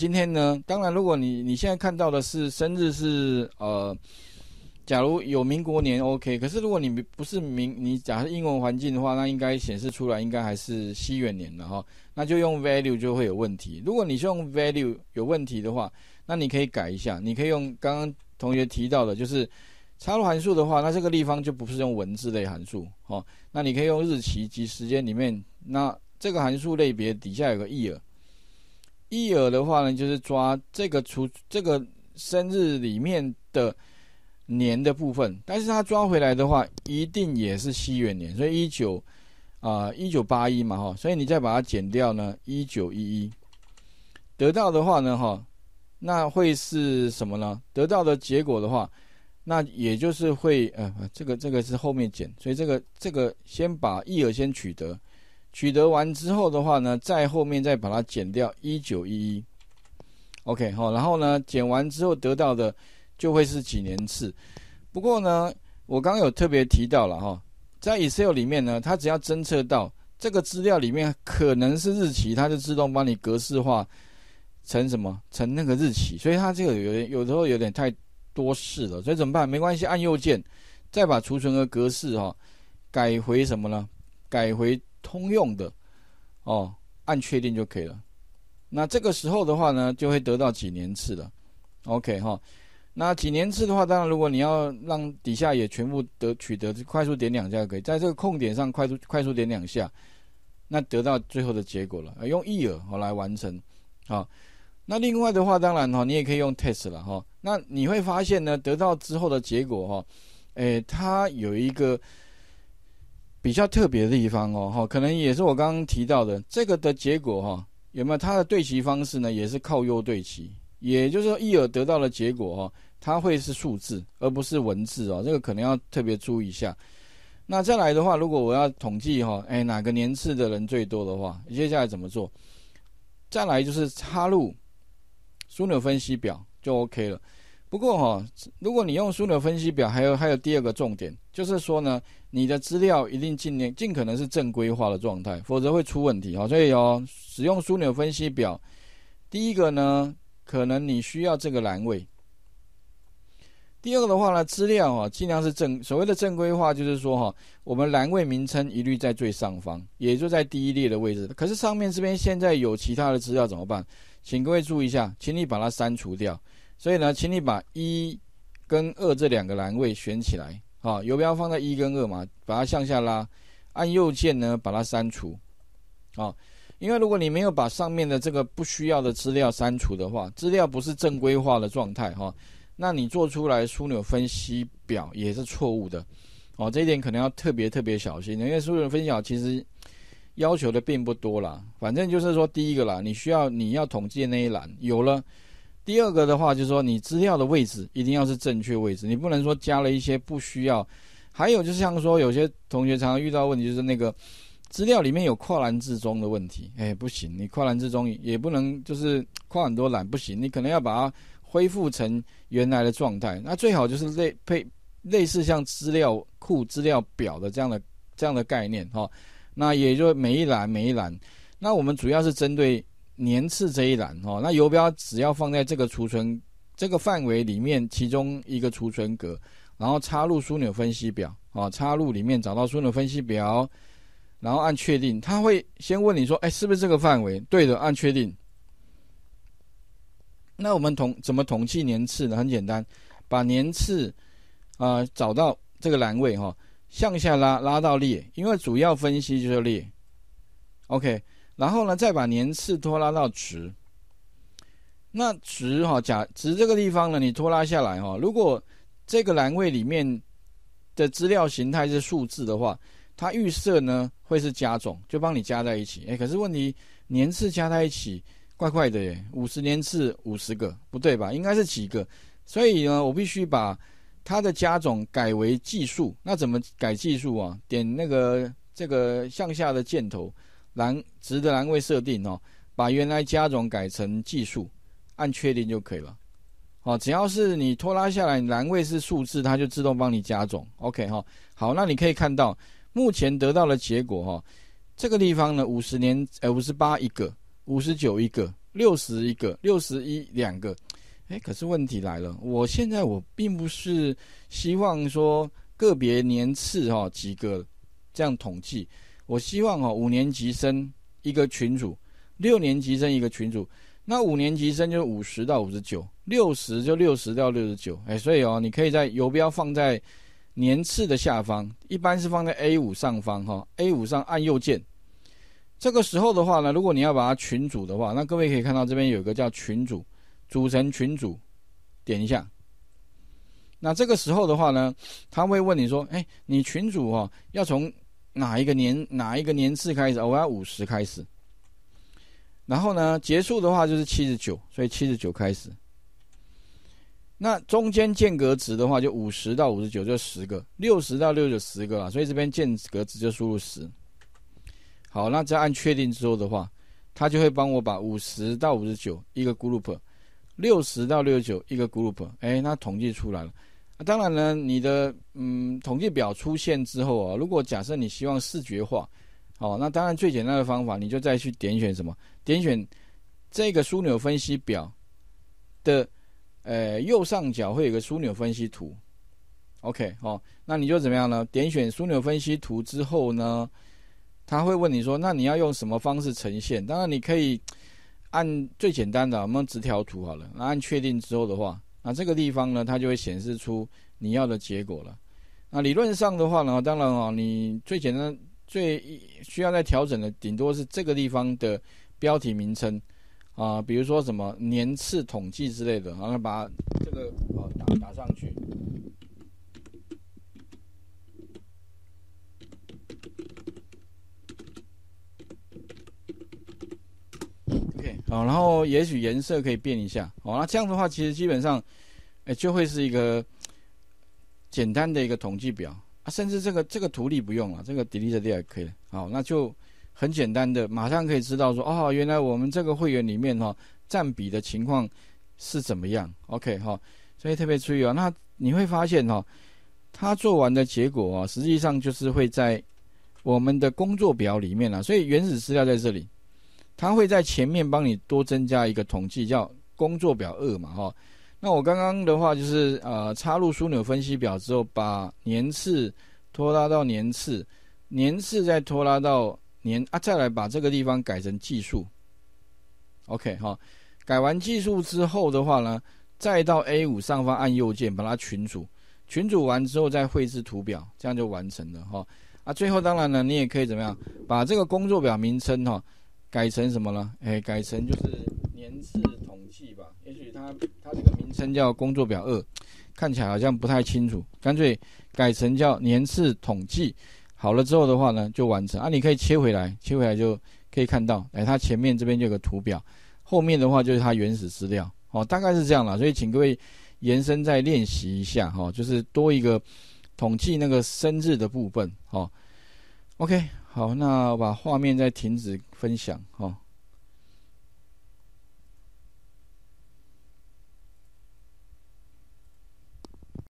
今天呢，当然，如果你你现在看到的是生日是呃，假如有民国年 OK，可是如果你不是民，你假设英文环境的话，那应该显示出来应该还是西元年了哈，那就用 value 就会有问题。如果你是用 value 有问题的话，那你可以改一下，你可以用刚刚同学提到的，就是插入函数的话，那这个地方就不是用文字类函数哦，那你可以用日期及时间里面，那这个函数类别底下有个 year。一耳的话呢，就是抓这个除这个生日里面的年的部分，但是他抓回来的话，一定也是西元年，所以一九啊一九八一嘛哈，所以你再把它减掉呢，一九一一，得到的话呢哈，那会是什么呢？得到的结果的话，那也就是会，呃，这个这个是后面减，所以这个这个先把一耳先取得。取得完之后的话呢，在后面再把它减掉一九一一，OK 好，然后呢，减完之后得到的就会是几年次。不过呢，我刚刚有特别提到了哈，在 Excel 里面呢，它只要侦测到这个资料里面可能是日期，它就自动帮你格式化成什么，成那个日期。所以它这个有有时候有点太多事了，所以怎么办？没关系，按右键再把储存的格式哈改回什么呢？改回。通用的哦，按确定就可以了。那这个时候的话呢，就会得到几年次了。OK 哈，那几年次的话，当然如果你要让底下也全部得取得，快速点两下可以，在这个空点上快速快速点两下，那得到最后的结果了。用 year 来完成好。那另外的话，当然哈，你也可以用 test 了哈。那你会发现呢，得到之后的结果哈，诶，它有一个。比较特别的地方哦，哈，可能也是我刚刚提到的这个的结果哈，有没有它的对齐方式呢？也是靠右对齐，也就是说，一耳得到的结果哦，它会是数字而不是文字哦，这个可能要特别注意一下。那再来的话，如果我要统计哈，哎，哪个年次的人最多的话，接下来怎么做？再来就是插入枢纽分析表就 OK 了。不过哈，如果你用枢纽分析表，还有还有第二个重点，就是说呢，你的资料一定尽量尽可能是正规化的状态，否则会出问题哦。所以哦，使用枢纽分析表，第一个呢，可能你需要这个栏位；第二个的话呢，资料啊尽量是正所谓的正规化，就是说哈，我们栏位名称一律在最上方，也就在第一列的位置。可是上面这边现在有其他的资料怎么办？请各位注意一下，请你把它删除掉。所以呢，请你把一跟二这两个栏位选起来，啊，游标放在一跟二嘛，把它向下拉，按右键呢，把它删除，啊，因为如果你没有把上面的这个不需要的资料删除的话，资料不是正规化的状态哈，那你做出来枢纽分析表也是错误的，哦，这一点可能要特别特别小心，因为枢纽分析表其实要求的并不多啦，反正就是说第一个啦，你需要你要统计的那一栏有了。第二个的话，就是说你资料的位置一定要是正确位置，你不能说加了一些不需要。还有就是像说有些同学常常遇到问题，就是那个资料里面有跨栏自中的问题，哎不行，你跨栏自中也不能就是跨很多栏不行，你可能要把它恢复成原来的状态。那最好就是类配类似像资料库、资料表的这样的这样的概念哈。那也就是每一栏每一栏，那我们主要是针对。年次这一栏，哈，那游标只要放在这个储存这个范围里面，其中一个储存格，然后插入枢纽分析表，啊，插入里面找到枢纽分析表，然后按确定，他会先问你说，哎，是不是这个范围？对的，按确定。那我们统怎么统计年次呢？很简单，把年次啊找到这个栏位，哈，向下拉拉到列，因为主要分析就是列。OK。然后呢，再把年次拖拉到值。那值哈，假值这个地方呢，你拖拉下来哈。如果这个栏位里面的资料形态是数字的话，它预设呢会是加总，就帮你加在一起。哎，可是问题年次加在一起怪怪的耶，五十年次五十个不对吧？应该是几个？所以呢，我必须把它的加总改为计数。那怎么改计数啊？点那个这个向下的箭头。栏值的栏位设定哦，把原来加种改成计数，按确定就可以了。哦，只要是你拖拉下来，栏位是数字，它就自动帮你加种。OK 哈，好，那你可以看到目前得到的结果哈，这个地方呢，五十年哎五十八一个，五十九一个，六十一个，六十一两个。哎，可是问题来了，我现在我并不是希望说个别年次哈几个这样统计。我希望哦，五年级生一个群主，六年级生一个群主，那五年级生就五十到五十九，六十就六十到六十九，哎，所以哦，你可以在游标放在年次的下方，一般是放在 A 五上方哈，A 五上按右键，这个时候的话呢，如果你要把它群组的话，那各位可以看到这边有一个叫群组，组成群组，点一下，那这个时候的话呢，他会问你说，哎，你群主哈要从。哪一个年哪一个年次开始？我要五十开始，然后呢结束的话就是七十九，所以七十九开始。那中间间隔值的话，就五十到五十九就十个，六十到六十九十个了，所以这边间隔值就输入十。好，那在按确定之后的话，它就会帮我把五十到五十九一个 group，六十到六十九一个 group，哎，那统计出来了。当然呢，你的嗯统计表出现之后啊，如果假设你希望视觉化，哦，那当然最简单的方法，你就再去点选什么？点选这个枢纽分析表的呃右上角会有个枢纽分析图，OK 哦，那你就怎么样呢？点选枢纽分析图之后呢，他会问你说，那你要用什么方式呈现？当然你可以按最简单的，我们直条图好了。那按确定之后的话。那这个地方呢，它就会显示出你要的结果了。那理论上的话呢，当然哦，你最简单、最需要再调整的，顶多是这个地方的标题名称啊，比如说什么年次统计之类的，然后把这个呃打打上去。哦，然后也许颜色可以变一下，哦，那这样的话其实基本上，诶就会是一个简单的一个统计表，啊，甚至这个这个图例不用了，这个 delete 掉也可以，好，那就很简单的，马上可以知道说，哦，原来我们这个会员里面哈占比的情况是怎么样，OK 哈，所以特别注意哦，那你会发现哈，他做完的结果啊，实际上就是会在我们的工作表里面啊，所以原始资料在这里。它会在前面帮你多增加一个统计，叫工作表二嘛，哈。那我刚刚的话就是，呃，插入枢纽分析表之后，把年次拖拉到年次，年次再拖拉到年，啊，再来把这个地方改成计数。OK，哈，改完计数之后的话呢，再到 A 五上方按右键把它群组，群组完之后再绘制图表，这样就完成了，哈。啊，最后当然呢，你也可以怎么样，把这个工作表名称，哈。改成什么了？哎，改成就是年次统计吧。也许它它这个名称叫工作表二，看起来好像不太清楚。干脆改成叫年次统计。好了之后的话呢，就完成啊。你可以切回来，切回来就可以看到。哎，它前面这边就有个图表，后面的话就是它原始资料。哦，大概是这样啦，所以请各位延伸再练习一下哈，就是多一个统计那个生日的部分。哦，OK。好，那我把画面再停止分享，哈。